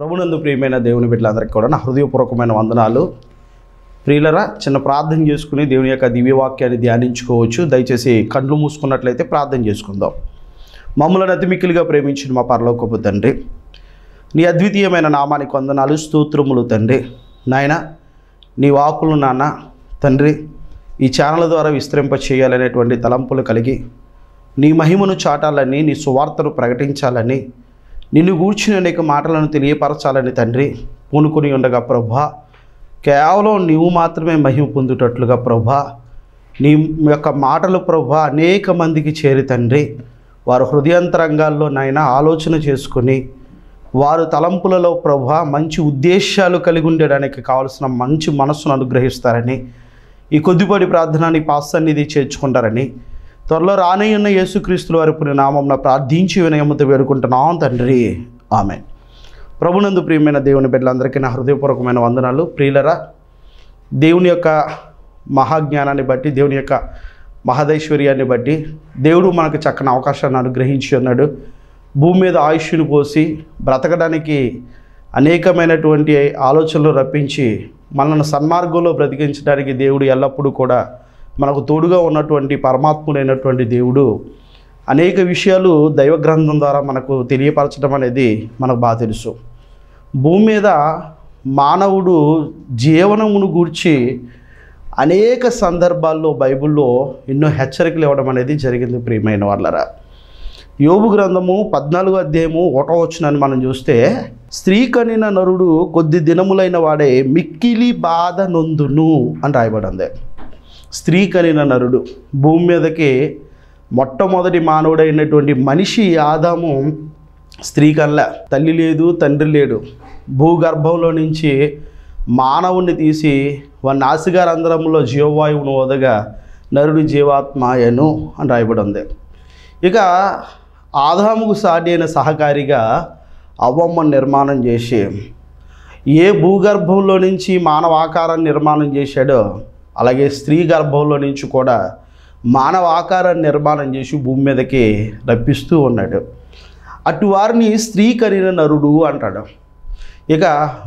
ప్రభునందు ప్రియమైన దేవుని బిడ్డలందరికీ కూడా నా హృదయపూర్వకమైన వందనాలు ప్రియులరా చిన్న ప్రార్థన చేసుకుని దేవుని యొక్క దివ్యవాక్యాన్ని ధ్యానించుకోవచ్చు దయచేసి కండ్లు మూసుకున్నట్లయితే ప్రార్థన చేసుకుందాం మమ్మల్ని అతిమిక్కిలుగా ప్రేమించిన మా పరలోకపు తండ్రి నీ అద్వితీయమైన నామానికి వందనాలు స్తోత్రములు తండ్రి నాయన నీ వాకులు నాన్న తండ్రి ఈ ఛానల్ ద్వారా విస్తరింప చేయాలనేటువంటి తలంపులు కలిగి నీ మహిమను చాటాలని నీ సువార్తను ప్రకటించాలని నిన్ను గూర్చిన అనేక మాటలను తెలియపరచాలని తండ్రి పూనుకొని ఉండగా ప్రభా కేవలం నీవు మాత్రమే మహిమ పొందుటట్లుగా ప్రభా నీ యొక్క మాటలు ప్రభా అనేక మందికి చేరి తండ్రి వారు హృదయంతరంగాల్లో నాయన ఆలోచన చేసుకుని వారు తలంపులలో ప్రభా మంచి ఉద్దేశాలు కలిగి ఉండడానికి కావలసిన మంచి మనస్సును అనుగ్రహిస్తారని ఈ కొద్దిపాటి ప్రార్థనని పాస్ అనేది చేర్చుకుంటారని త్వరలో రానయ్యున్న యేసుక్రీస్తుల వారి నామం ప్రార్థించి వినయముతో వేడుకుంటున్నాం తండ్రి ఆమె ప్రభునందు ప్రియమైన దేవుని బిడ్డలందరికీ నా హృదయపూర్వకమైన వందనాలు ప్రియులరా దేవుని యొక్క మహాజ్ఞానాన్ని బట్టి దేవుని యొక్క మహదైశ్వర్యాన్ని బట్టి దేవుడు మనకు చక్కని అవకాశాన్ని అనుగ్రహించి ఉన్నాడు భూమి మీద ఆయుష్యుని పోసి బ్రతకడానికి అనేకమైనటువంటి ఆలోచనలు రప్పించి మనల్ని సన్మార్గంలో బ్రతికించడానికి దేవుడు ఎల్లప్పుడూ కూడా మనకు తోడుగా ఉన్నటువంటి పరమాత్ముడైనటువంటి దేవుడు అనేక విషయాలు దైవ గ్రంథం ద్వారా మనకు తెలియపరచడం అనేది మనకు బాగా తెలుసు భూమి మీద మానవుడు జీవనమును గూర్చి అనేక సందర్భాల్లో బైబిల్లో ఎన్నో హెచ్చరికలు ఇవ్వడం అనేది జరిగింది ప్రియమైన వాళ్ళరా యోగు గ్రంథము పద్నాలుగు అధ్యాయము ఒకటో వచ్చినని మనం చూస్తే స్త్రీ కనిన నరుడు కొద్ది దినములైన వాడే మిక్కిలి బాధ నొందును అని రాయబడింది స్త్రీ కలిగిన నరుడు భూమి మీదకి మొట్టమొదటి మానవుడైనటువంటి మనిషి ఆదాము స్త్రీ కల్లా తల్లి లేదు తండ్రి లేడు భూగర్భంలో నుంచి మానవుని తీసి వారి నాసిగార రంధ్రంలో జీవవాయువును వదగా నరుడి జీవాత్మాయను అని రాయబడి ఉంది ఇక ఆదాముకు సాటి అయిన సహకారిగా అవ్వమ్మ నిర్మాణం చేసి ఏ భూగర్భంలో నుంచి మానవ ఆకారాన్ని నిర్మాణం చేశాడో అలాగే స్త్రీ గర్భంలో నుంచి కూడా మానవ ఆకారాన్ని నిర్మాణం చేసి భూమి మీదకి రప్పిస్తూ ఉన్నాడు అటు వారిని స్త్రీ కనిన నరుడు అంటాడు ఇక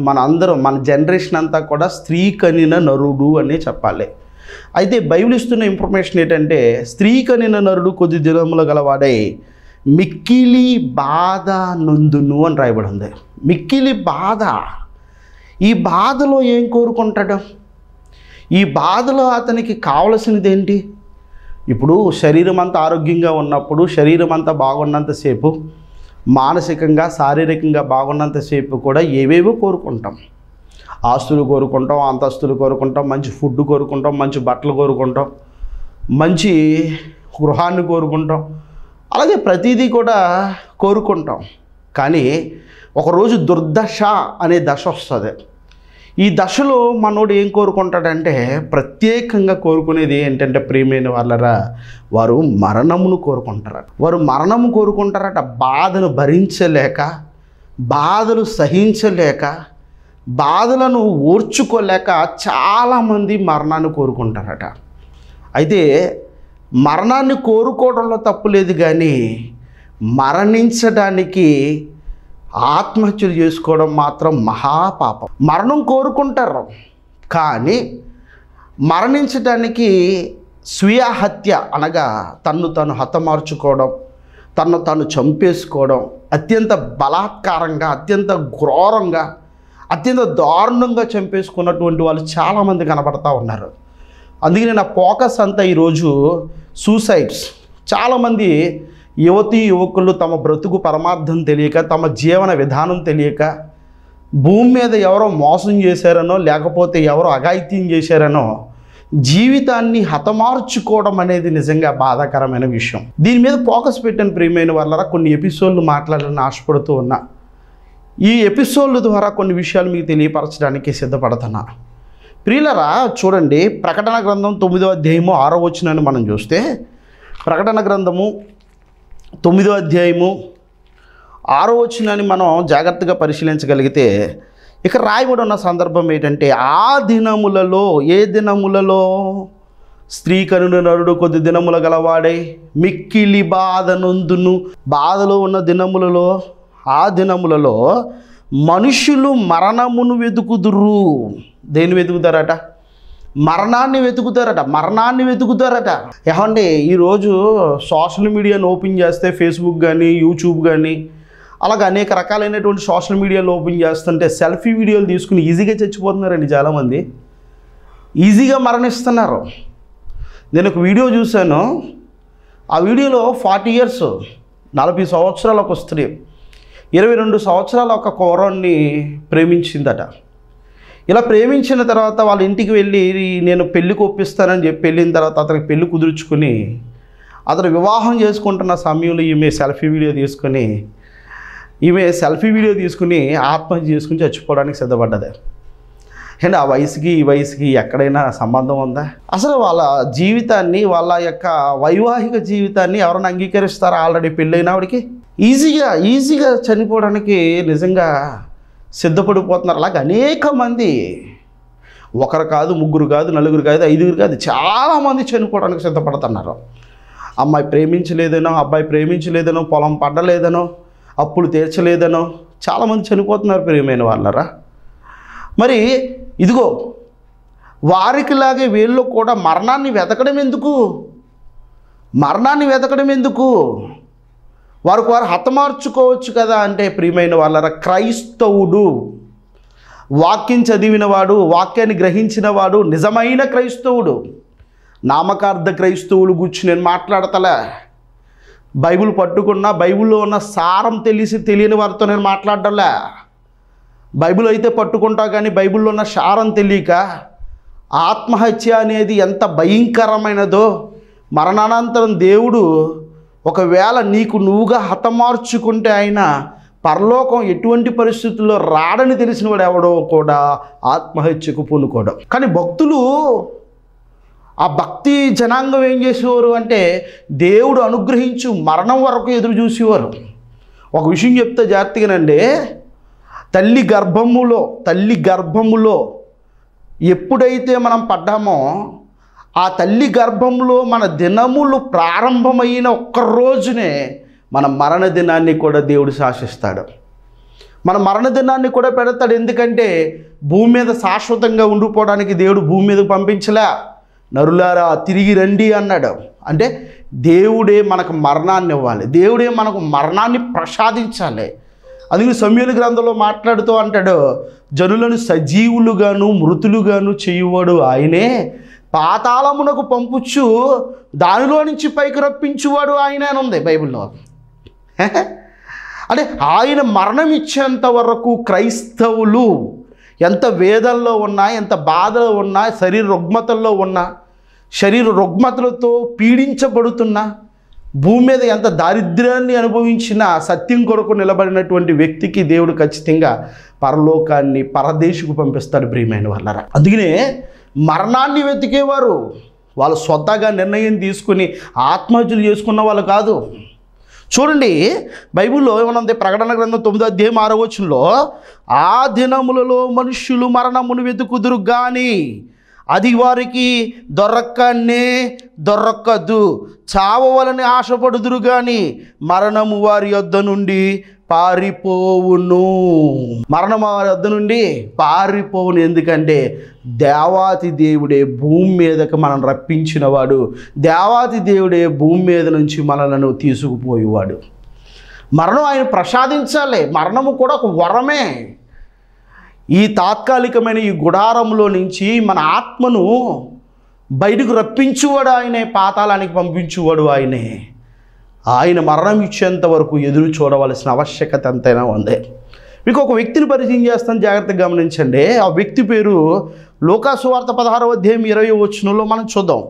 మన అందరం మన జనరేషన్ అంతా కూడా స్త్రీ కనిన నరుడు అని చెప్పాలి అయితే బైబిల్ ఇస్తున్న ఇన్ఫర్మేషన్ ఏంటంటే స్త్రీ కనిన నరుడు కొద్ది దినములు గలవాడై మిక్కిలి బాధ నొందును అని రాయబడి ఉంది మిక్కిలి బాధ ఈ బాధలో ఏం కోరుకుంటాడు ఈ బాధలో అతనికి కావలసినది ఏంటి ఇప్పుడు శరీరం అంతా ఆరోగ్యంగా ఉన్నప్పుడు శరీరం అంతా బాగున్నంతసేపు మానసికంగా శారీరకంగా బాగున్నంతసేపు కూడా ఏవేవో కోరుకుంటాం ఆస్తులు కోరుకుంటాం అంతస్తులు కోరుకుంటాం మంచి ఫుడ్ కోరుకుంటాం మంచి బట్టలు కోరుకుంటాం మంచి గృహాన్ని కోరుకుంటాం అలాగే ప్రతిదీ కూడా కోరుకుంటాం కానీ ఒకరోజు దుర్దశ అనే దశ వస్తుంది ఈ దశలో మనోడు ఏం కోరుకుంటాడంటే ప్రత్యేకంగా కోరుకునేది ఏంటంటే ప్రియమైన వాళ్ళరా వారు మరణమును కోరుకుంటారట వారు మరణము కోరుకుంటారట బాధను భరించలేక బాధలు సహించలేక బాధలను ఓర్చుకోలేక చాలామంది మరణాన్ని కోరుకుంటారట అయితే మరణాన్ని కోరుకోవడంలో తప్పు లేదు కానీ మరణించడానికి ఆత్మహత్యలు చేసుకోవడం మాత్రం మహాపాపం మరణం కోరుకుంటారు కానీ మరణించడానికి స్వీయ హత్య అనగా తన్ను తను హతమార్చుకోవడం తన్ను తను చంపేసుకోవడం అత్యంత బలాత్కారంగా అత్యంత ఘోరంగా అత్యంత దారుణంగా చంపేసుకున్నటువంటి వాళ్ళు చాలామంది కనబడతా ఉన్నారు అందుకని నా ఫోకస్ అంతా ఈరోజు సూసైడ్స్ చాలామంది యువతీ యువకులు తమ బ్రతుకు పరమార్థం తెలియక తమ జీవన విధానం తెలియక భూమి మీద ఎవరో మోసం చేశారనో లేకపోతే ఎవరో అఘాయిత్యం చేశారనో జీవితాన్ని హతమార్చుకోవడం అనేది నిజంగా బాధాకరమైన విషయం దీని మీద ఫోకస్ పెట్టిన ప్రియమైన వాళ్ళరా కొన్ని ఎపిసోడ్లు మాట్లాడాలని ఆశపడుతూ ఉన్నా ఈ ఎపిసోడ్ల ద్వారా కొన్ని విషయాలు మీకు తెలియపరచడానికి సిద్ధపడుతున్నా ప్రియులరా చూడండి ప్రకటన గ్రంథం తొమ్మిదో అధ్యాయము ఆరో వచ్చినని మనం చూస్తే ప్రకటన గ్రంథము తొమ్మిదో అధ్యాయము ఆరో వచ్చినాన్ని మనం జాగ్రత్తగా పరిశీలించగలిగితే ఇక రాయబడి ఉన్న సందర్భం ఏంటంటే ఆ దినములలో ఏ దినములలో స్త్రీ కనుడు నరుడు కొద్ది దినముల గలవాడే మిక్కిలి బాధ నొందును బాధలో ఉన్న దినములలో ఆ దినములలో మనుషులు మరణమును వెతుకుదురు దేని వెతుకుతారట మరణాన్ని వెతుకుతారట మరణాన్ని వెతుకుతారట ఏమండి ఈరోజు సోషల్ మీడియాను ఓపెన్ చేస్తే ఫేస్బుక్ కానీ యూట్యూబ్ కానీ అలాగే అనేక రకాలైనటువంటి సోషల్ మీడియాలో ఓపెన్ చేస్తుంటే సెల్ఫీ వీడియోలు తీసుకుని ఈజీగా చచ్చిపోతున్నారండి చాలామంది ఈజీగా మరణిస్తున్నారు నేను ఒక వీడియో చూశాను ఆ వీడియోలో ఫార్టీ ఇయర్స్ నలభై సంవత్సరాల ఒక స్త్రీ ఇరవై రెండు సంవత్సరాల ఒక కుర్రాన్ని ప్రేమించిందట ఇలా ప్రేమించిన తర్వాత వాళ్ళ ఇంటికి వెళ్ళి నేను పెళ్ళికి ఒప్పిస్తానని చెప్పి వెళ్ళిన తర్వాత అతనికి పెళ్ళి కుదుర్చుకుని అతను వివాహం చేసుకుంటున్న సమయంలో ఈమె సెల్ఫీ వీడియో తీసుకుని ఈమె సెల్ఫీ వీడియో తీసుకుని ఆత్మహత్య చేసుకుని చచ్చిపోవడానికి సిద్ధపడ్డది అండ్ ఆ వయసుకి ఈ వయసుకి ఎక్కడైనా సంబంధం ఉందా అసలు వాళ్ళ జీవితాన్ని వాళ్ళ యొక్క వైవాహిక జీవితాన్ని ఎవరైనా అంగీకరిస్తారా ఆల్రెడీ పెళ్ళైన వాడికి ఈజీగా ఈజీగా చనిపోవడానికి నిజంగా సిద్ధపడిపోతున్నారు అలాగే అనేక మంది ఒకరు కాదు ముగ్గురు కాదు నలుగురు కాదు ఐదుగురు కాదు చాలామంది చనిపోవడానికి సిద్ధపడుతున్నారు అమ్మాయి ప్రేమించలేదనో అబ్బాయి ప్రేమించలేదనో పొలం పడ్డలేదనో అప్పులు తీర్చలేదనో చాలామంది చనిపోతున్నారు ప్రియమైన వాళ్ళరా మరి ఇదిగో వారికిలాగే వీళ్ళు కూడా మరణాన్ని వెతకడం ఎందుకు మరణాన్ని వెతకడం ఎందుకు వారికి వారు హతమార్చుకోవచ్చు కదా అంటే ప్రియమైన వాళ్ళరా క్రైస్తవుడు వాక్యం చదివినవాడు వాక్యాన్ని గ్రహించినవాడు నిజమైన క్రైస్తవుడు నామకార్థ క్రైస్తవులు గుర్చి నేను మాట్లాడతలే బైబుల్ పట్టుకున్న బైబిల్లో ఉన్న సారం తెలిసి తెలియని వారితో నేను మాట్లాడడంలే బైబిల్ అయితే పట్టుకుంటా కానీ బైబిల్లో ఉన్న సారం తెలియక ఆత్మహత్య అనేది ఎంత భయంకరమైనదో మరణానంతరం దేవుడు ఒకవేళ నీకు నువ్వుగా హతమార్చుకుంటే అయినా పరలోకం ఎటువంటి పరిస్థితుల్లో రాడని తెలిసిన వాడు ఎవడో కూడా ఆత్మహత్యకు పూనుకోవడం కానీ భక్తులు ఆ భక్తి జనాంగం ఏం చేసేవారు అంటే దేవుడు అనుగ్రహించు మరణం వరకు ఎదురు చూసేవారు ఒక విషయం చెప్తే జాగ్రత్తగానండి తల్లి గర్భములో తల్లి గర్భములో ఎప్పుడైతే మనం పడ్డామో ఆ తల్లి గర్భంలో మన దినములు ప్రారంభమైన ఒక్క రోజునే మన మరణ దినాన్ని కూడా దేవుడు శాసిస్తాడు మన మరణ దినాన్ని కూడా పెడతాడు ఎందుకంటే భూమి మీద శాశ్వతంగా ఉండిపోవడానికి దేవుడు భూమి మీద పంపించలే నరులారా తిరిగి రండి అన్నాడు అంటే దేవుడే మనకు మరణాన్ని ఇవ్వాలి దేవుడే మనకు మరణాన్ని ప్రసాదించాలి అందుకని సమయుల గ్రంథంలో మాట్లాడుతూ అంటాడు జనులను సజీవులుగాను మృతులుగాను చేయువాడు ఆయనే పాతాళమునకు పంపుచ్చు దానిలో నుంచి పైకి రప్పించువాడు ఆయన అని ఉంది బైబిల్లో అంటే ఆయన మరణం ఇచ్చేంత వరకు క్రైస్తవులు ఎంత వేదనలో ఉన్నా ఎంత బాధలో ఉన్నా శరీర రుగ్మతల్లో ఉన్నా శరీర రుగ్మతలతో పీడించబడుతున్నా భూమి మీద ఎంత దారిద్ర్యాన్ని అనుభవించిన సత్యం కొరకు నిలబడినటువంటి వ్యక్తికి దేవుడు ఖచ్చితంగా పరలోకాన్ని పరదేశకు పంపిస్తాడు ప్రియమైన వాళ్ళరా అందుకనే మరణాన్ని వెతికేవారు వాళ్ళు సొంతగా నిర్ణయం తీసుకుని ఆత్మహత్యలు చేసుకున్న వాళ్ళు కాదు చూడండి బైబిల్లో ఏమనుంది ప్రకటన గ్రంథం తొమ్మిదో అధ్యాయం ఆరో ఆ దినములలో మనుష్యులు మరణమును వెతుకుదురు కానీ అది వారికి దొరక్కనే దొరక్కదు చావవలని ఆశపడుదురు కానీ మరణము వారి వద్ద నుండి పారిపోవును మరణం వారి వద్ద నుండి పారిపోవును ఎందుకంటే దేవాతి దేవుడే భూమి మీదకి మనం రప్పించినవాడు దేవాతి దేవుడే భూమి మీద నుంచి మనలను తీసుకుపోయేవాడు మరణం ఆయన ప్రసాదించాలి మరణము కూడా ఒక వరమే ఈ తాత్కాలికమైన ఈ గుడారంలో నుంచి మన ఆత్మను బయటకు రప్పించువాడు ఆయనే పాతాళానికి పంపించువాడు ఆయనే ఆయన మరణం ఇచ్చేంత వరకు ఎదురు చూడవలసిన ఆవశ్యకత ఎంతైనా ఉంది మీకు ఒక వ్యక్తిని పరిచయం చేస్తాను జాగ్రత్తగా గమనించండి ఆ వ్యక్తి పేరు లోకాసువార్త పదహారవ అధ్యాయం ఇరవై వచ్చినలో మనం చూద్దాం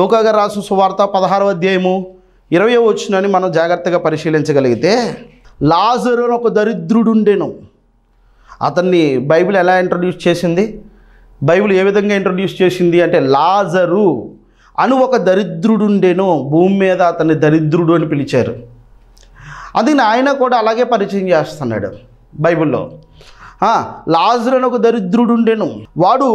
లోకాగా రాసిన సువార్త పదహారవ అధ్యాయము ఇరవై వచ్చినని మనం జాగ్రత్తగా పరిశీలించగలిగితే లాజరు అని ఒక ఉండేను అతన్ని బైబిల్ ఎలా ఇంట్రడ్యూస్ చేసింది బైబిల్ ఏ విధంగా ఇంట్రడ్యూస్ చేసింది అంటే లాజరు అను ఒక దరిద్రుడుండేను భూమి మీద అతన్ని దరిద్రుడు అని పిలిచారు అది ఆయన కూడా అలాగే పరిచయం చేస్తున్నాడు బైబిల్లో లాజరు అని ఒక దరిద్రుడుండెను వాడు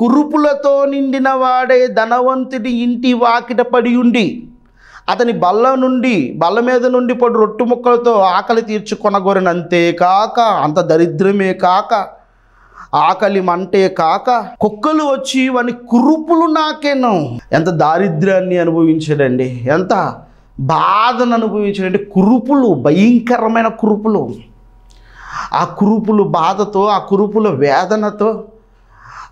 కురుపులతో నిండిన వాడే ధనవంతుడి ఇంటి వాకిట పడి ఉండి అతని బల్ల నుండి బల్ల మీద నుండి పడు రొట్టు ముక్కలతో ఆకలి తీర్చుకొనగోరిన అంతేకాక అంత దరిద్రమే కాక ఆకలి మంటే కాక కుక్కలు వచ్చి వాని కురుపులు నాకేను ఎంత దారిద్ర్యాన్ని అనుభవించాడండి ఎంత బాధను అనుభవించాడండి కురుపులు భయంకరమైన కురుపులు ఆ కురుపులు బాధతో ఆ కురుపుల వేదనతో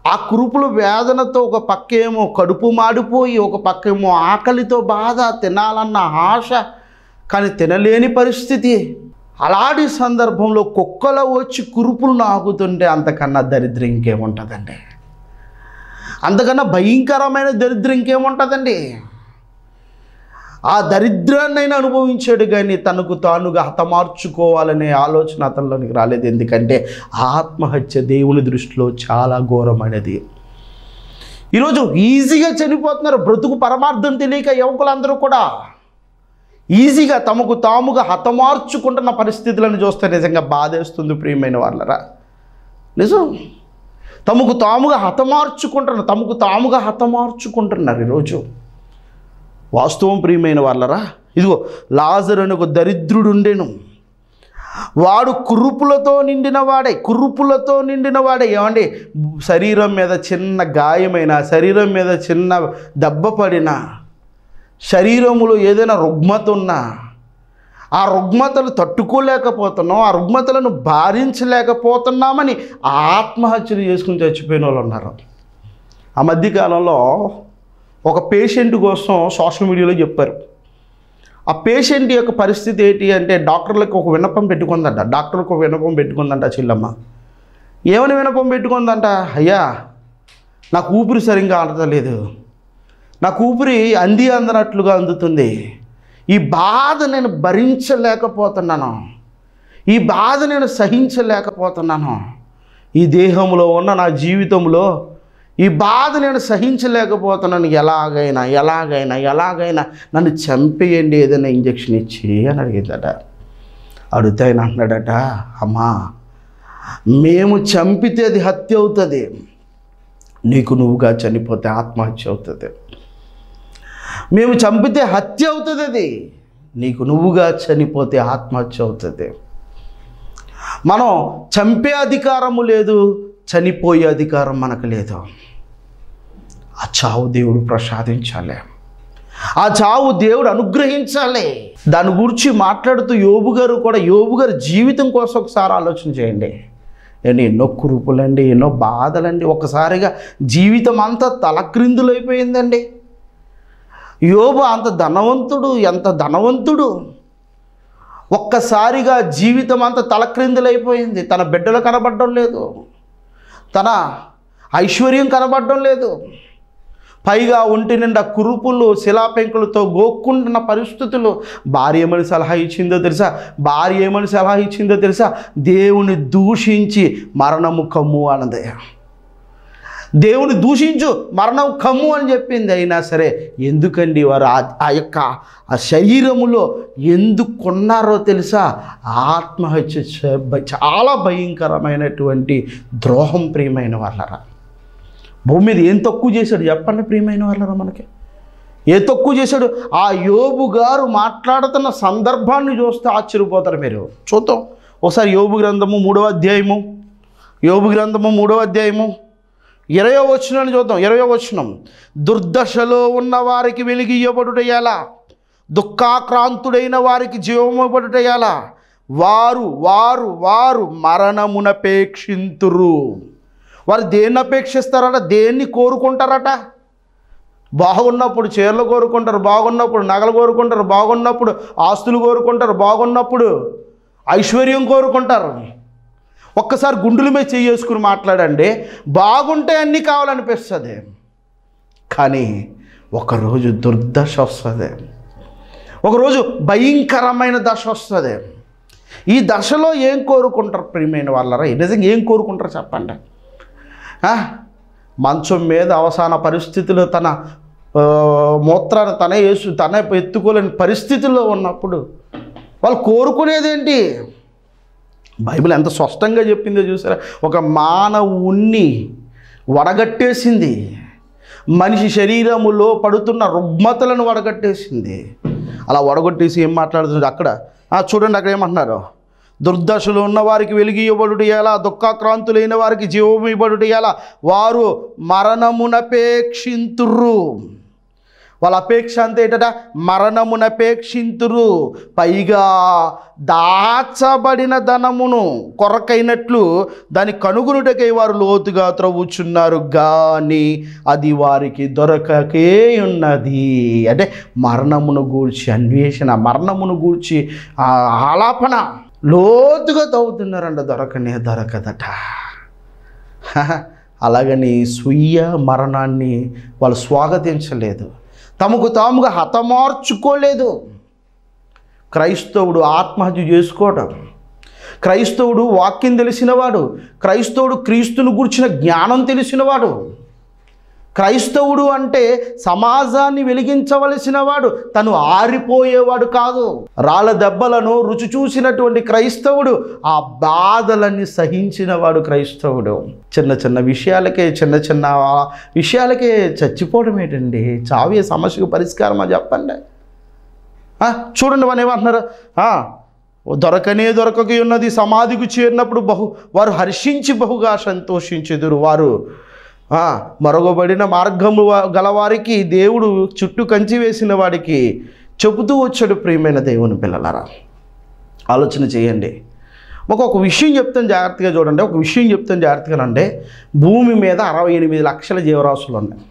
ఆ కురుపులు వేదనతో ఒక పక్కేమో కడుపు మాడిపోయి ఒక పక్కేమో ఆకలితో బాధ తినాలన్న ఆశ కానీ తినలేని పరిస్థితి అలాంటి సందర్భంలో కుక్కలో వచ్చి కురుపులు నాకుతుంటే అంతకన్నా దరిద్రం ఇంకేముంటుందండి అంతకన్నా భయంకరమైన దరిద్రం ఇంకేముంటుందండి ఆ దరిద్రాన్నైనా అనుభవించాడు కానీ తనకు తానుగా హతమార్చుకోవాలనే ఆలోచన అతనిలోనికి రాలేదు ఎందుకంటే ఆత్మహత్య దేవుని దృష్టిలో చాలా ఘోరమైనది ఈరోజు ఈజీగా చనిపోతున్నారు బ్రతుకు పరమార్థం తెలియక యువకులందరూ కూడా ఈజీగా తమకు తాముగా హతమార్చుకుంటున్న పరిస్థితులను చూస్తే నిజంగా బాధేస్తుంది ప్రియమైన వాళ్ళరా నిజం తమకు తాముగా హతమార్చుకుంటున్నారు తమకు తాముగా హతమార్చుకుంటున్నారు ఈరోజు వాస్తవం ప్రియమైన వాళ్ళరా ఇదిగో లాజర్ అని ఒక దరిద్రుడు ఉండేను వాడు కురుపులతో నిండిన వాడే కురుపులతో నిండిన వాడే ఏమండి శరీరం మీద చిన్న గాయమైన శరీరం మీద చిన్న దెబ్బ పడిన శరీరములో ఏదైనా రుగ్మత ఉన్నా ఆ రుగ్మతలు తట్టుకోలేకపోతున్నాం ఆ రుగ్మతలను భారించలేకపోతున్నామని ఆత్మహత్యలు చేసుకుని చచ్చిపోయిన వాళ్ళు ఉన్నారు ఆ మధ్యకాలంలో ఒక పేషెంట్ కోసం సోషల్ మీడియాలో చెప్పారు ఆ పేషెంట్ యొక్క పరిస్థితి ఏంటి అంటే డాక్టర్లకు ఒక విన్నపం పెట్టుకుందంట డాక్టర్లకు ఒక విన్నపం పెట్టుకుందంట చిల్లమ్మ ఏమని విన్నపం పెట్టుకుందంట అయ్యా నాకు ఊపిరి సరిగ్గా అందలేదు నాకు ఊపిరి అంది అందనట్లుగా అందుతుంది ఈ బాధ నేను భరించలేకపోతున్నాను ఈ బాధ నేను సహించలేకపోతున్నాను ఈ దేహంలో ఉన్న నా జీవితంలో ఈ బాధ నేను సహించలేకపోతున్నాను ఎలాగైనా ఎలాగైనా ఎలాగైనా నన్ను చంపేయండి ఏదైనా ఇంజక్షన్ ఇచ్చి అని అడిగిందట అడిగితే ఆయన అంటున్నాడట అమ్మా మేము చంపితే అది హత్య అవుతుంది నీకు నువ్వుగా చనిపోతే ఆత్మహత్య అవుతుంది మేము చంపితే హత్య అవుతుంది అది నీకు నువ్వుగా చనిపోతే ఆత్మహత్య అవుతుంది మనం చంపే అధికారము లేదు చనిపోయే అధికారం మనకు లేదు ఆ చావు దేవుడు ప్రసాదించాలి ఆ చావు దేవుడు అనుగ్రహించాలి దాని గురించి మాట్లాడుతూ యోబు గారు కూడా యోబు గారు జీవితం కోసం ఒకసారి ఆలోచన చేయండి నేను ఎన్నో కురుపులండి ఎన్నో బాధలండి ఒక్కసారిగా జీవితం అంతా తలక్రిందులైపోయిందండి యోబు అంత ధనవంతుడు ఎంత ధనవంతుడు ఒక్కసారిగా జీవితం అంతా తలక్రిందులైపోయింది తన బిడ్డలు కనబడడం లేదు తన ఐశ్వర్యం కనబడడం లేదు పైగా ఒంటి నిండా కురుపులు శిలాపెంకులతో గోక్కుంటున్న పరిస్థితులు భార్య ఏమని సలహా ఇచ్చిందో తెలుసా భార్య ఏమని సలహా ఇచ్చిందో తెలుసా దేవుని దూషించి మరణము కమ్ము అన్నది దేవుని దూషించు మరణం కమ్ము అని చెప్పింది అయినా సరే ఎందుకండి వారు ఆ యొక్క ఆ శరీరములో ఎందుకున్నారో తెలుసా ఆత్మహత్య చాలా భయంకరమైనటువంటి ద్రోహం ప్రియమైన వాళ్ళరా భూమి మీద ఏం తక్కువ చేశాడు చెప్పండి ప్రియమైన వాళ్ళరా మనకి ఏ తక్కువ చేశాడు ఆ యోబు గారు మాట్లాడుతున్న సందర్భాన్ని చూస్తే ఆశ్చర్యపోతారు మీరు చూద్దాం ఒకసారి యోబు గ్రంథము మూడవ అధ్యాయము యోబు గ్రంథము మూడవ అధ్యాయము ఇరవై వచనాన్ని చూద్దాం ఇరవై వచనం దుర్దశలో ఉన్న వారికి వెలిగి ఇవ్వబడుటయ్యాలా దుఃఖాక్రాంతుడైన వారికి జీవమివ్వబడుటయ్యాలా వారు వారు వారు మరణమునపేక్షింతురు వారు దేన్ని అపేక్షిస్తారట దేన్ని కోరుకుంటారట బాగున్నప్పుడు చీరలు కోరుకుంటారు బాగున్నప్పుడు నగలు కోరుకుంటారు బాగున్నప్పుడు ఆస్తులు కోరుకుంటారు బాగున్నప్పుడు ఐశ్వర్యం కోరుకుంటారు ఒక్కసారి గుండెల మీద చేసుకుని మాట్లాడండి బాగుంటే అన్నీ కావాలనిపిస్తుంది కానీ ఒకరోజు దుర్దశ వస్తుంది ఒకరోజు భయంకరమైన దశ వస్తుంది ఈ దశలో ఏం కోరుకుంటారు ప్రియమైన వాళ్ళరా నిజంగా ఏం కోరుకుంటారు చెప్పండి మంచం మీద అవసాన పరిస్థితులు తన మూత్రాన్ని తనే వేసు తనే ఎత్తుకోలేని పరిస్థితుల్లో ఉన్నప్పుడు వాళ్ళు కోరుకునేదేంటి బైబిల్ ఎంత స్పష్టంగా చెప్పిందో చూసారా ఒక మానవుణ్ణి వడగట్టేసింది మనిషి శరీరములో పడుతున్న రుగ్మతలను వడగట్టేసింది అలా వడగొట్టేసి ఏం మాట్లాడుతుంది అక్కడ చూడండి అక్కడ ఏమంటున్నారు దుర్దశలు ఉన్నవారికి వెలిగి ఇవ్వబడుట ఎలా దుఃఖాక్రాంతులైన వారికి జీవం ఇవ్వడు ఎలా వారు మరణమునపేక్షింతురు వాళ్ళ అపేక్ష అంతా ఏంటట మరణమునపేక్షింతురు పైగా దాచబడిన ధనమును కొరకైనట్లు దాని కనుగొనుటకై వారు లోతుగా త్రవ్వుచున్నారు కానీ అది వారికి దొరకకే ఉన్నది అంటే మరణమును గూర్చి అన్వేషణ మరణమును గూర్చి ఆలాపన లోతుగా తవ్వుతున్నారంట దొరకనే దొరకదట అలాగని స్వీయ మరణాన్ని వాళ్ళు స్వాగతించలేదు తమకు తాముగా హతమార్చుకోలేదు క్రైస్తవుడు ఆత్మహత్య చేసుకోవడం క్రైస్తవుడు వాక్యం తెలిసినవాడు క్రైస్తవుడు క్రీస్తును గురించిన జ్ఞానం తెలిసినవాడు క్రైస్తవుడు అంటే సమాజాన్ని వెలిగించవలసిన వాడు తను ఆరిపోయేవాడు కాదు రాళ్ళ దెబ్బలను రుచి చూసినటువంటి క్రైస్తవుడు ఆ బాధలన్నీ సహించినవాడు క్రైస్తవుడు చిన్న చిన్న విషయాలకే చిన్న చిన్న విషయాలకే చచ్చిపోవడం ఏంటండి చావే సమస్యకు పరిష్కారమా చెప్పండి చూడండి వాళ్ళు ఏమంటున్నారు దొరకనే దొరకక ఉన్నది సమాధికి చేరినప్పుడు బహు వారు హర్షించి బహుగా సంతోషించేదురు వారు మరొగబడిన మార్గము గలవారికి దేవుడు చుట్టూ కంచి వేసిన వాడికి చెబుతూ వచ్చాడు ప్రియమైన దేవుని పిల్లలరా ఆలోచన చేయండి మాకు ఒక విషయం చెప్తాను జాగ్రత్తగా చూడండి ఒక విషయం చెప్తాను జాగ్రత్తగా అంటే భూమి మీద అరవై ఎనిమిది లక్షల జీవరాశులు ఉన్నాయి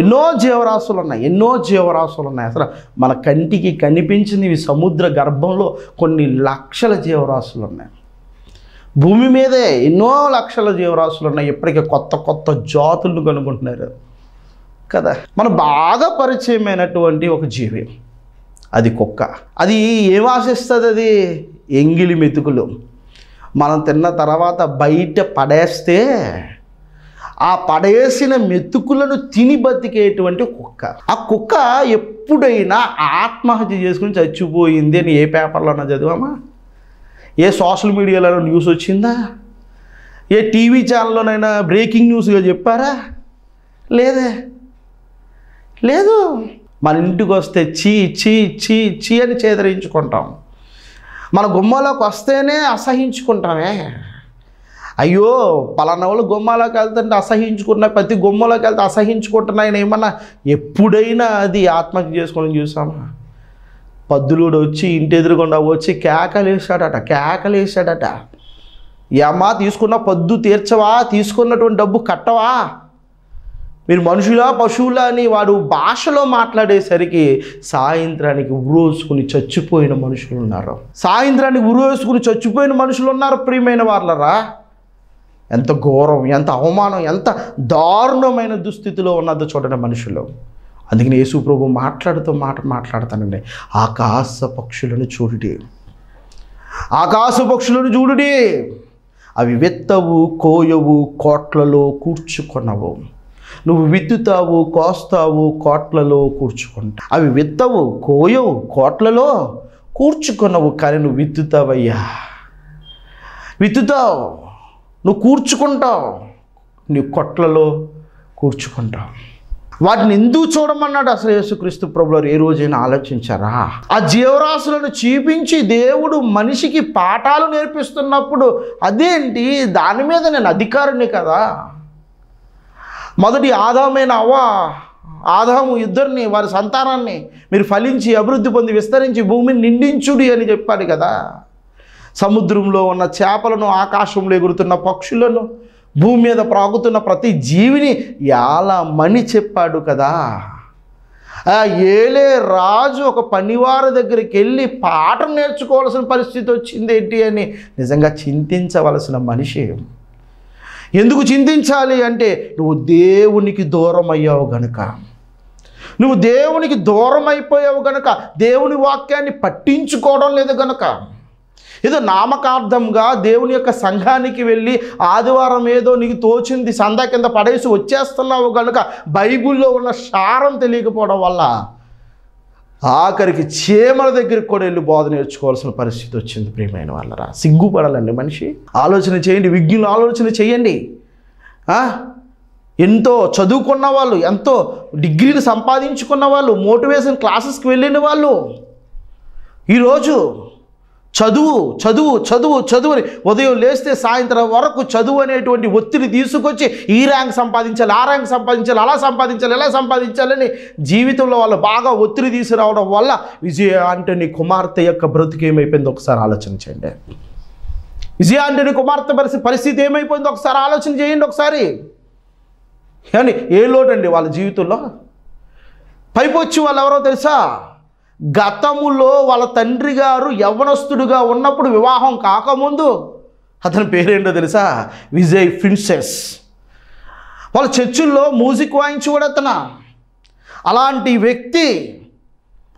ఎన్నో జీవరాశులు ఉన్నాయి ఎన్నో జీవరాశులు ఉన్నాయి అసలు మన కంటికి కనిపించినవి సముద్ర గర్భంలో కొన్ని లక్షల జీవరాశులు ఉన్నాయి భూమి మీదే ఎన్నో లక్షల జీవరాశులు ఉన్నాయి ఇప్పటికే కొత్త కొత్త జాతులను కనుగొంటున్నారు కదా మన బాగా పరిచయమైనటువంటి ఒక జీవి అది కుక్క అది ఏం ఆశిస్తుంది అది ఎంగిలి మెతుకులు మనం తిన్న తర్వాత బయట పడేస్తే ఆ పడేసిన మెతుకులను తిని బతికేటువంటి కుక్క ఆ కుక్క ఎప్పుడైనా ఆత్మహత్య చేసుకుని చచ్చిపోయింది అని ఏ పేపర్లోనా చదివామా ఏ సోషల్ మీడియాలో న్యూస్ వచ్చిందా ఏ టీవీ ఛానల్లోనైనా బ్రేకింగ్ న్యూస్గా చెప్పారా లేదే లేదు మన ఇంటికి వస్తే చీ చీ చీ చీ అని చేదరించుకుంటాం మన గుమ్మలోకి వస్తేనే అసహించుకుంటామే అయ్యో పలానా వాళ్ళు గుమ్మలోకి వెళ్తుంటే అసహించుకున్న ప్రతి గుమ్మలోకి వెళ్తే అసహించుకుంటున్నాయని ఏమన్నా ఎప్పుడైనా అది ఆత్మహత్య చేసుకొని చూసామా పద్దులుడు వచ్చి ఇంటి ఎదురుగుండా వచ్చి కేకలేసాడట కేకలేసాడట ఏమా తీసుకున్న పద్దు తీర్చవా తీసుకున్నటువంటి డబ్బు కట్టవా మీరు మనుషులా పశువులా అని వాడు భాషలో మాట్లాడేసరికి సాయంత్రానికి ఉరోసుకుని చచ్చిపోయిన మనుషులు ఉన్నారు సాయంత్రానికి ఉరువేసుకుని చచ్చిపోయిన మనుషులు ఉన్నారు ప్రియమైన వాళ్ళరా ఎంత ఘోరం ఎంత అవమానం ఎంత దారుణమైన దుస్థితిలో ఉన్నదో చూడండి మనుషులు అందుకని యేసు ప్రభు మాట్లాడుతూ మాట మాట్లాడతానండి ఆకాశ పక్షులను చూడుడి ఆకాశ పక్షులను చూడుడి అవి విత్తవు కోయవు కోట్లలో కూర్చుకున్నవు నువ్వు విత్తుతావు కోస్తావు కోట్లలో కూర్చుకుంటా అవి విత్తవు కోయవు కోట్లలో కూర్చుకున్నవు కానీ నువ్వు విత్తుతావయ్యా విత్తుతావు నువ్వు కూర్చుకుంటావు నీ కొట్లలో కూర్చుకుంటావు వాటిని ఎందుకు చూడమన్నాడు అసలు యేసుక్రీస్తు ప్రభులు ఏ రోజైనా ఆలోచించారా ఆ జీవరాశులను చూపించి దేవుడు మనిషికి పాఠాలు నేర్పిస్తున్నప్పుడు అదేంటి దాని మీద నేను అధికారిని కదా మొదటి ఆదామైన అవ్వా ఆదాము ఇద్దరిని వారి సంతానాన్ని మీరు ఫలించి అభివృద్ధి పొంది విస్తరించి భూమిని నిండించుడి అని చెప్పాడు కదా సముద్రంలో ఉన్న చేపలను ఆకాశంలో ఎగురుతున్న పక్షులను భూమి మీద ప్రాగుతున్న ప్రతి జీవిని యాలమని చెప్పాడు కదా ఏలే రాజు ఒక పనివారి దగ్గరికి వెళ్ళి పాఠం నేర్చుకోవాల్సిన పరిస్థితి వచ్చింది ఏంటి అని నిజంగా చింతించవలసిన మనిషి ఎందుకు చింతించాలి అంటే నువ్వు దేవునికి దూరం అయ్యావు గనుక నువ్వు దేవునికి దూరం అయిపోయావు గనుక దేవుని వాక్యాన్ని పట్టించుకోవడం లేదు గనుక ఏదో నామకార్థంగా దేవుని యొక్క సంఘానికి వెళ్ళి ఆదివారం ఏదో నీకు తోచింది సందా కింద పడేసి వచ్చేస్తున్నావు కనుక బైబిల్లో ఉన్న సారం తెలియకపోవడం వల్ల ఆఖరికి చీమల దగ్గరికి కూడా వెళ్ళి బోధ నేర్చుకోవాల్సిన పరిస్థితి వచ్చింది ప్రియమైన వాళ్ళరా సిగ్గుపడాలండి మనిషి ఆలోచన చేయండి విజ్ఞులు ఆలోచన చేయండి ఎంతో చదువుకున్న వాళ్ళు ఎంతో డిగ్రీలు సంపాదించుకున్న వాళ్ళు మోటివేషన్ క్లాసెస్కి వెళ్ళిన వాళ్ళు ఈరోజు చదువు చదువు చదువు చదువు అని ఉదయం లేస్తే సాయంత్రం వరకు చదువు అనేటువంటి ఒత్తిడి తీసుకొచ్చి ఈ ర్యాంక్ సంపాదించాలి ఆ ర్యాంక్ సంపాదించాలి అలా సంపాదించాలి ఎలా సంపాదించాలని జీవితంలో వాళ్ళు బాగా ఒత్తిడి తీసుకురావడం వల్ల విజయ ఆంటనీ కుమార్తె యొక్క బ్రతుకు ఏమైపోయింది ఒకసారి ఆలోచన చేయండి విజయ ఆంటనీ కుమార్తె పరిస్థితి పరిస్థితి ఏమైపోయింది ఒకసారి ఆలోచన చేయండి ఒకసారి కానీ ఏ లోటండి వాళ్ళ జీవితంలో పైపొచ్చి వాళ్ళు ఎవరో తెలుసా గతములో వాళ్ళ తండ్రి గారు యవ్వనస్తుడిగా ఉన్నప్పుడు వివాహం కాకముందు అతని పేరేంటో తెలుసా విజయ్ ఫిన్సెస్ వాళ్ళ చర్చిల్లో మ్యూజిక్ కూడా అతను అలాంటి వ్యక్తి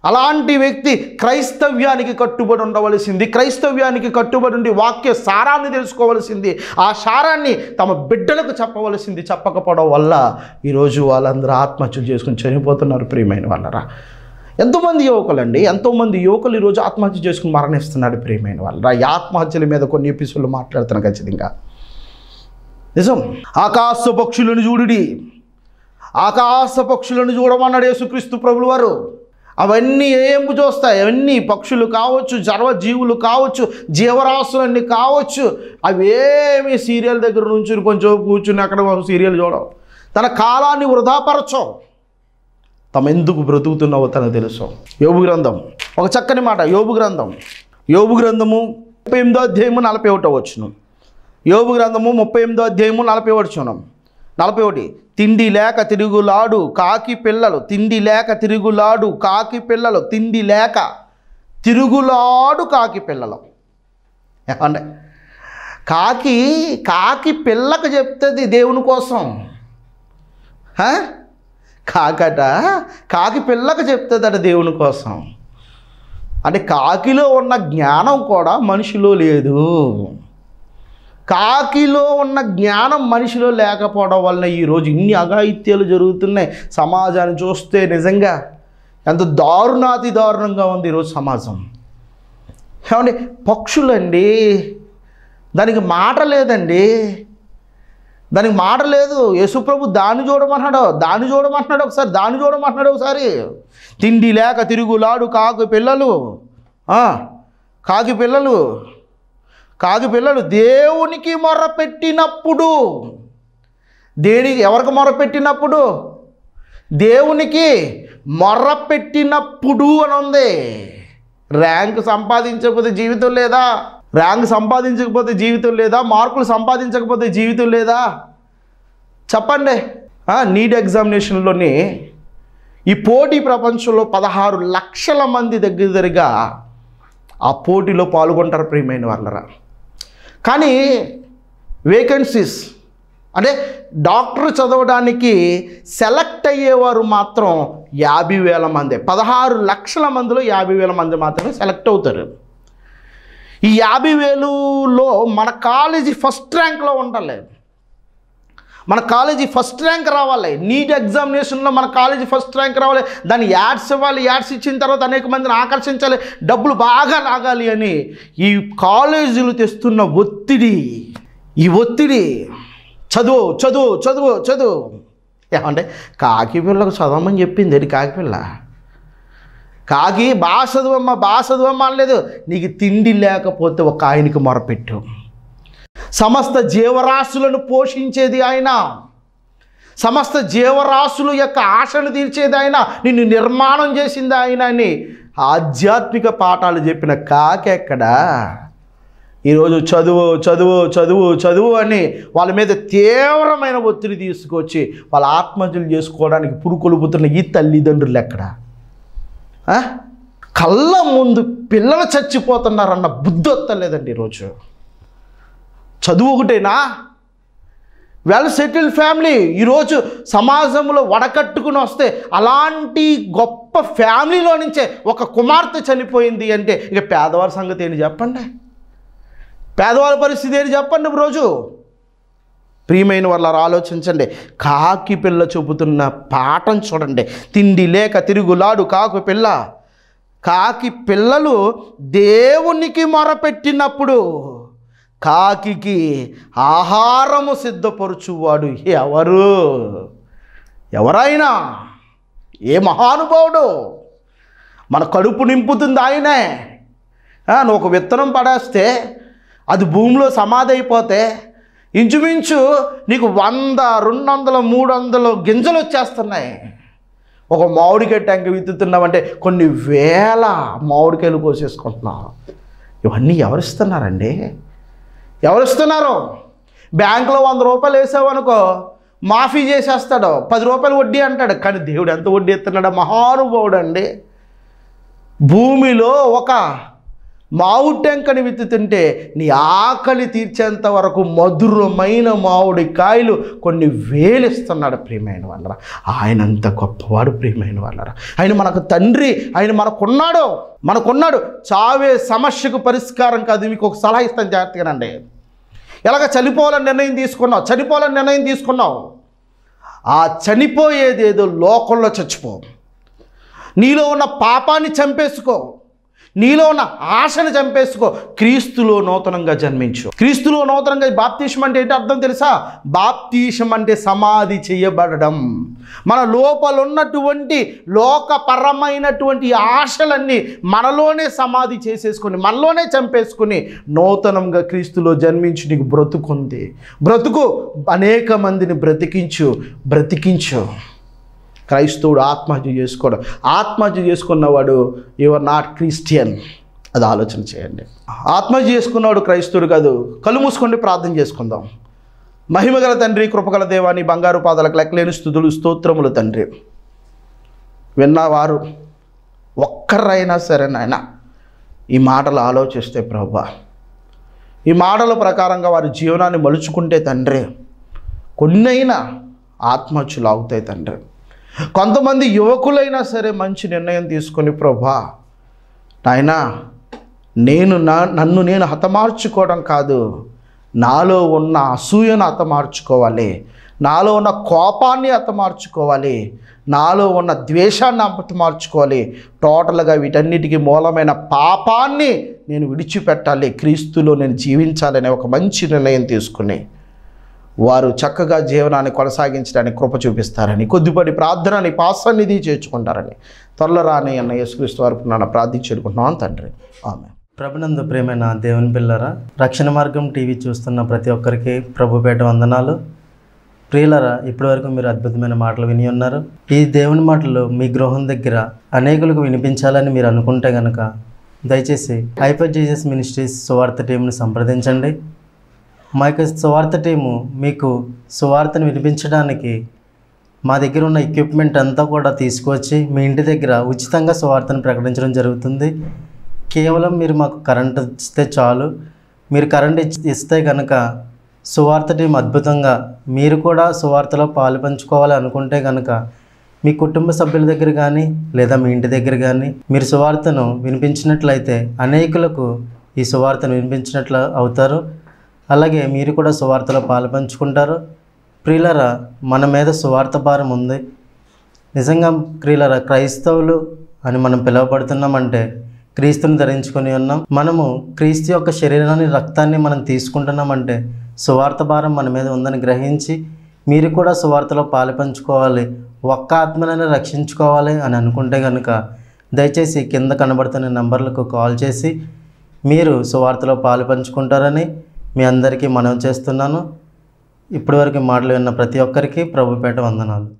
అలాంటి వ్యక్తి క్రైస్తవ్యానికి కట్టుబడి ఉండవలసింది క్రైస్తవ్యానికి కట్టుబడి ఉండి వాక్య సారాన్ని తెలుసుకోవలసింది ఆ సారాన్ని తమ బిడ్డలకు చెప్పవలసింది చెప్పకపోవడం వల్ల ఈరోజు వాళ్ళందరూ ఆత్మహత్యలు చేసుకుని చనిపోతున్నారు ప్రియమైన వాళ్ళరా ఎంతోమంది యువకులండి ఎంతోమంది యువకులు ఈరోజు ఆత్మహత్య చేసుకుని మరణిస్తున్నాడు ప్రియమైన వాళ్ళు ఈ ఆత్మహత్యల మీద కొన్ని ఎపిసోడ్లు మాట్లాడుతున్న ఖచ్చితంగా నిజం ఆకాశ పక్షులను చూడుడి ఆకాశ పక్షులను చూడమన్నాడు యేసుక్రీస్తు ప్రభులు వారు అవన్నీ ఏం చూస్తాయి అవన్నీ పక్షులు కావచ్చు జర్వ జీవులు కావచ్చు జీవరాశులన్నీ కావచ్చు అవేమి సీరియల్ దగ్గర నుంచి కొంచెం కూర్చుని అక్కడ సీరియల్ చూడవు తన కాలాన్ని వృధాపరచవు తమ ఎందుకు బ్రతుకుతున్నావో తనకు తెలుసు యోగు గ్రంథం ఒక చక్కని మాట యోగు గ్రంథం యోగు గ్రంథము ముప్పై ఎనిమిదో అధ్యాయము నలభై ఒకటో వచ్చును యోగు గ్రంథము ముప్పై ఎనిమిదో అధ్యాయము నలభై ఒకటి నలభై ఒకటి తిండి లేక తిరుగులాడు కాకి పిల్లలు తిండి లేక తిరుగులాడు కాకి పిల్లలు తిండి లేక తిరుగులాడు కాకి పిల్లలు ఏమంటే కాకి కాకి పిల్లకు చెప్తుంది దేవుని కోసం కాకట కాకి పిల్లకు చెప్తుందట దేవుని కోసం అంటే కాకిలో ఉన్న జ్ఞానం కూడా మనిషిలో లేదు కాకిలో ఉన్న జ్ఞానం మనిషిలో లేకపోవడం వలన ఈరోజు ఇన్ని అఘాయిత్యాలు జరుగుతున్నాయి సమాజాన్ని చూస్తే నిజంగా ఎంత దారుణాతి దారుణంగా ఉంది ఈరోజు సమాజం ఏమండి పక్షులండి దానికి మాట లేదండి దానికి మాట లేదు యశుప్రభు దాన్ని చూడమంటున్నాడు దాన్ని చూడమంటున్నాడు ఒకసారి దాన్ని చూడమంటున్నాడు ఒకసారి తిండి లేక తిరుగులాడు కాకు పిల్లలు కాకి పిల్లలు కాకి పిల్లలు దేవునికి మొరపెట్టినప్పుడు దేనికి ఎవరికి మొర పెట్టినప్పుడు దేవునికి పెట్టినప్పుడు అని ఉంది ర్యాంక్ సంపాదించకపోతే జీవితం లేదా ర్యాంక్ సంపాదించకపోతే జీవితం లేదా మార్కులు సంపాదించకపోతే జీవితం లేదా చెప్పండి నీట్ ఎగ్జామినేషన్లోని ఈ పోటీ ప్రపంచంలో పదహారు లక్షల మంది దగ్గర దగ్గరగా ఆ పోటీలో పాల్గొంటారు ప్రియమైన వాళ్ళరా కానీ వేకెన్సీస్ అంటే డాక్టర్ చదవడానికి సెలెక్ట్ అయ్యేవారు మాత్రం యాభై వేల మంది పదహారు లక్షల మందిలో యాభై వేల మంది మాత్రమే సెలెక్ట్ అవుతారు ఈ యాభై వేలులో మన కాలేజీ ఫస్ట్ ర్యాంక్లో ఉండాలి మన కాలేజీ ఫస్ట్ ర్యాంక్ రావాలి నీట్ ఎగ్జామినేషన్లో మన కాలేజీ ఫస్ట్ ర్యాంక్ రావాలి దాన్ని యాడ్స్ ఇవ్వాలి యాడ్స్ ఇచ్చిన తర్వాత అనేక మందిని ఆకర్షించాలి డబ్బులు బాగా లాగాలి అని ఈ కాలేజీలు తెస్తున్న ఒత్తిడి ఈ ఒత్తిడి చదువు చదువు చదువు చదువు ఏమంటే కాకి పిల్లకు చదవమని చెప్పింది కాకి పిల్ల కాకి బాగా చదువమ్మ బాగా చదువమ్మ అనలేదు నీకు తిండి లేకపోతే ఒక ఆయనకి మొరపెట్టు సమస్త జీవరాశులను పోషించేది ఆయన సమస్త జీవరాశుల యొక్క ఆశను తీర్చేది ఆయన నిన్ను నిర్మాణం చేసింది ఆయన అని ఆధ్యాత్మిక పాఠాలు చెప్పిన కాకెక్కడా ఈరోజు చదువు చదువు చదువు చదువు అని వాళ్ళ మీద తీవ్రమైన ఒత్తిడి తీసుకొచ్చి వాళ్ళ ఆత్మహత్యలు చేసుకోవడానికి పురుకొలుపుతున్న ఈ తల్లిదండ్రులు ఎక్కడా కళ్ళ ముందు పిల్లలు చచ్చిపోతున్నారన్న బుద్ధి వస్తలేదండి ఈరోజు చదువు ఒకటేనా వెల్ సెటిల్ ఫ్యామిలీ ఈరోజు సమాజంలో వడకట్టుకుని వస్తే అలాంటి గొప్ప ఫ్యామిలీలో నుంచే ఒక కుమార్తె చనిపోయింది అంటే ఇక పేదవారి సంగతి ఏంటి చెప్పండి పేదవారి పరిస్థితి ఏంటి చెప్పండి రోజు ప్రియమైన వాళ్ళు ఆలోచించండి కాకి పిల్ల చూపుతున్న పాఠం చూడండి తిండి లేక తిరుగులాడు కాకు పిల్ల కాకి పిల్లలు దేవునికి మొరపెట్టినప్పుడు కాకి ఆహారము సిద్ధపరుచువాడు ఎవరు ఎవరైనా ఏ మహానుభావుడు మన కడుపు నింపుతుంది ఆయనే నువ్వు ఒక విత్తనం పడేస్తే అది భూమిలో సమాధి అయిపోతే ఇంచుమించు నీకు వంద రెండు వందల మూడు వందలు గింజలు వచ్చేస్తున్నాయి ఒక మామిడికాయ ట్యాంక్ విత్తుతున్నామంటే కొన్ని వేల మామిడికాయలు కోసేసుకుంటున్నాం ఇవన్నీ ఎవరిస్తున్నారండి ఎవరిస్తున్నారు బ్యాంకులో వంద రూపాయలు వేసావనుకో మాఫీ చేసేస్తాడు పది రూపాయలు వడ్డీ అంటాడు కానీ దేవుడు ఎంత వడ్డీ ఇస్తున్నాడు మహానుభావుడు అండి భూమిలో ఒక మావుటెంకని విత్తుతుంటే నీ ఆకలి తీర్చేంత వరకు మధురమైన మావుడి కాయలు కొన్ని వేలిస్తున్నాడు ప్రియమైన వాళ్ళరా ఆయన అంత గొప్పవాడు ప్రియమైన వాళ్ళరా ఆయన మనకు తండ్రి ఆయన మనకున్నాడు మనకున్నాడు చావే సమస్యకు పరిష్కారం కాదు మీకు ఒక సలహా ఇస్తాను జాగ్రత్తగానండి ఎలాగ చనిపోవాలని నిర్ణయం తీసుకున్నావు చనిపోవాలని నిర్ణయం తీసుకున్నావు ఆ చనిపోయేదేదో లోకంలో చచ్చిపో నీలో ఉన్న పాపాన్ని చంపేసుకో నీలో ఉన్న ఆశను చంపేసుకో క్రీస్తులో నూతనంగా జన్మించు క్రీస్తులో నూతనంగా బాప్తీషం అంటే ఏంటి అర్థం తెలుసా బాప్తీషం అంటే సమాధి చేయబడడం మన లోపల ఉన్నటువంటి లోకపరమైనటువంటి ఆశలన్నీ మనలోనే సమాధి చేసేసుకొని మనలోనే చంపేసుకుని నూతనంగా క్రీస్తులో జన్మించి నీకు బ్రతుకుంది బ్రతుకు అనేక మందిని బ్రతికించు బ్రతికించు క్రైస్తవుడు ఆత్మహత్య చేసుకోవడం ఆత్మహత్య చేసుకున్నవాడు యువర్ నాట్ క్రిస్టియన్ అది ఆలోచన చేయండి ఆత్మహత్య చేసుకున్నవాడు క్రైస్తవుడు కాదు కళ్ళు మూసుకొని ప్రార్థన చేసుకుందాం మహిమగల తండ్రి కృపగల దేవాన్ని బంగారు పాదాలకు లెక్కలేని స్థుతులు స్తోత్రములు తండ్రి విన్నవారు ఒక్కరైనా సరే నాయన ఈ మాటలు ఆలోచిస్తే ప్రభా ఈ మాటల ప్రకారంగా వారి జీవనాన్ని మలుచుకుంటే తండ్రి కొన్నైనా ఆత్మహత్యలు ఆగుతాయి తండ్రి కొంతమంది యువకులైనా సరే మంచి నిర్ణయం తీసుకొని ప్రభా నాయన నేను నా నన్ను నేను హతమార్చుకోవడం కాదు నాలో ఉన్న అసూయను హతమార్చుకోవాలి నాలో ఉన్న కోపాన్ని హతమార్చుకోవాలి నాలో ఉన్న ద్వేషాన్ని హతమార్చుకోవాలి టోటల్గా వీటన్నిటికీ మూలమైన పాపాన్ని నేను విడిచిపెట్టాలి క్రీస్తులో నేను జీవించాలనే ఒక మంచి నిర్ణయం తీసుకుని వారు చక్కగా జీవనాన్ని కొనసాగించడానికి కృప చూపిస్తారని కొద్దిపడి ప్రార్థనని పాసన్నిధి చేర్చుకుంటారని త్వరలో రాని అన్న యేసుక్రీస్తు వరకు నన్ను ప్రార్థించి తండ్రి ఆమె ప్రభునందు ప్రేమైన దేవుని పిల్లరా రక్షణ మార్గం టీవీ చూస్తున్న ప్రతి ఒక్కరికి ప్రభుపేట వందనాలు ప్రియులరా ఇప్పటివరకు మీరు అద్భుతమైన మాటలు విని ఉన్నారు ఈ దేవుని మాటలు మీ గృహం దగ్గర అనేకులకు వినిపించాలని మీరు అనుకుంటే కనుక దయచేసి హైపర్ జీజస్ మినిస్ట్రీస్ సువార్త టీంని సంప్రదించండి మా యొక్క సువార్త టీము మీకు సువార్తను వినిపించడానికి మా దగ్గర ఉన్న ఎక్విప్మెంట్ అంతా కూడా తీసుకొచ్చి మీ ఇంటి దగ్గర ఉచితంగా సువార్తను ప్రకటించడం జరుగుతుంది కేవలం మీరు మాకు కరెంట్ ఇస్తే చాలు మీరు కరెంట్ ఇస్తే కనుక సువార్త టీం అద్భుతంగా మీరు కూడా సువార్తలో పాలు పంచుకోవాలి అనుకుంటే కనుక మీ కుటుంబ సభ్యుల దగ్గర కానీ లేదా మీ ఇంటి దగ్గర కానీ మీరు సువార్తను వినిపించినట్లయితే అనేకులకు ఈ సువార్తను వినిపించినట్లు అవుతారు అలాగే మీరు కూడా సువార్తలో పాలుపంచుకుంటారు ప్రియులర మన మీద సువార్త భారం ఉంది నిజంగా ప్రియులర క్రైస్తవులు అని మనం పిలువబడుతున్నామంటే క్రీస్తుని ధరించుకొని ఉన్నాం మనము క్రీస్తు యొక్క శరీరాన్ని రక్తాన్ని మనం తీసుకుంటున్నామంటే సువార్త భారం మన మీద ఉందని గ్రహించి మీరు కూడా సువార్తలో పాలుపంచుకోవాలి ఒక్క ఆత్మనైనా రక్షించుకోవాలి అని అనుకుంటే కనుక దయచేసి కింద కనబడుతున్న నంబర్లకు కాల్ చేసి మీరు సువార్తలో పాలు పంచుకుంటారని మీ అందరికీ మనవి చేస్తున్నాను ఇప్పటివరకు మాటలు విన్న ప్రతి ఒక్కరికి ప్రభుపేట వందనాలు